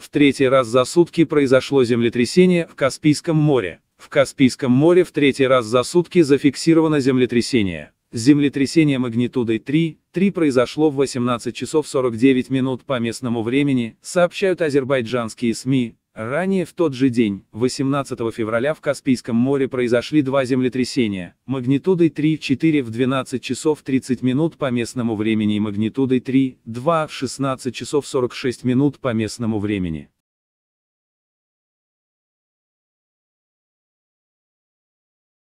В третий раз за сутки произошло землетрясение в Каспийском море. В Каспийском море в третий раз за сутки зафиксировано землетрясение. Землетрясение магнитудой 3,3 произошло в 18 часов 49 минут по местному времени, сообщают азербайджанские СМИ, Ранее в тот же день, 18 февраля в Каспийском море произошли два землетрясения, магнитудой 3,4 в 12 часов 30 минут по местному времени и магнитудой 3,2 в 16 часов 46 минут по местному времени.